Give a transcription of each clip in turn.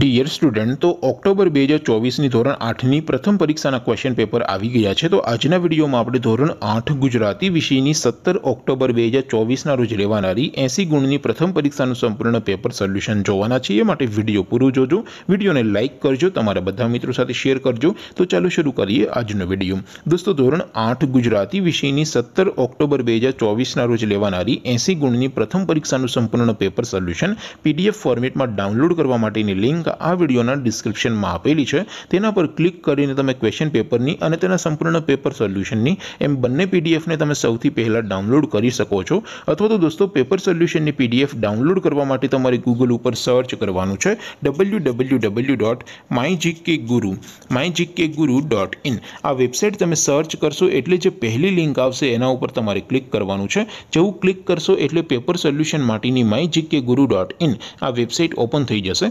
dear student તો October બે હજાર ચોવીસની ધોરણ આઠની પ્રથમ પરીક્ષાના ક્વેશ્ચન પેપર આવી ગયા છે તો આજના વિડીયોમાં આપણે ધોરણ આઠ ગુજરાતી વિષયની સત્તર ઓક્ટોબર બે હજાર ચોવીસના રોજ લેવાનારી એંસી ગુણની પ્રથમ પરીક્ષાનું સંપૂર્ણ પેપર સોલ્યુશન જોવાના છીએ માટે વિડીયો પૂરું જોજો વિડીયોને લાઇક કરજો તમારા બધા મિત્રો સાથે શેર કરજો તો ચાલો શરૂ કરીએ આજનો વિડીયો દોસ્તો ધોરણ આઠ ગુજરાતી વિષયની સત્તર ઓક્ટોબર બે હજાર ચોવીસના રોજ લેવાનારી એંસી ગુણની પ્રથમ પરીક્ષાનું સંપૂર્ણ પેપર સોલ્યુશન પીડીએફ ફોર્મેટમાં ડાઉનલોડ કરવા માટેની લિંક લિંક આ વિડિયોના ડિસ્ક્રિપ્શનમાં આપેલી છે તેના પર ક્લિક કરીને તમે ક્વેશ્ચન પેપરની અને તેના સંપૂર્ણ પેપર સોલ્યુશનની એમ બંને પીડીએફ ને તમે સૌથી પહેલા ડાઉનલોડ કરી શકો છો અથવા તો દોસ્તો પેપર સોલ્યુશનની પીડીએફ ડાઉનલોડ કરવા માટે તમારે Google ઉપર સર્ચ કરવાનું છે www.mygkguru mygkguru.in આ વેબસાઈટ તમે સર્ચ કરશો એટલે જે પહેલી લિંક આવશે તેના ઉપર તમારે ક્લિક કરવાનું છે જેવું ક્લિક કરશો એટલે પેપર સોલ્યુશન માટેની mygkguru.in આ વેબસાઈટ ઓપન થઈ જશે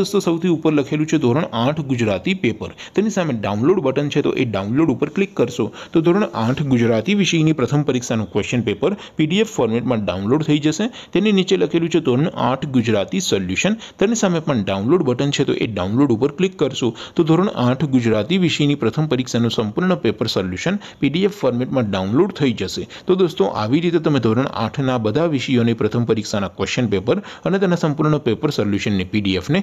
દોસ્તો સૌથી ઉપર લખેલું છે ધોરણ 8 ગુજરાતી પેપર તેની સામે ડાઉનલોડ બટન છે તો એ ડાઉનલોડ ઉપર ક્લિક કરશો તો ધોરણ 8 ગુજરાતી વિષયની પ્રથમ પરીક્ષાનું ક્વેશ્ચન પેપર PDF ફોર્મેટમાં ડાઉનલોડ થઈ જશે તેની નીચે લખેલું છે ધોરણ 8 ગુજરાતી સોલ્યુશન તેની સામે પણ ડાઉનલોડ બટન છે તો એ ડાઉનલોડ ઉપર ક્લિક કરશો તો ધોરણ 8 ગુજરાતી વિષયની પ્રથમ પરીક્ષાનું સંપૂર્ણ પેપર સોલ્યુશન PDF ફોર્મેટમાં ડાઉનલોડ થઈ જશે તો દોસ્તો આવી રીતે તમે ધોરણ 8 ના બધા વિષયોની પ્રથમ પરીક્ષાના ક્વેશ્ચન પેપર અને તેના સંપૂર્ણનો પેપર સોલ્યુશન ને PDF ને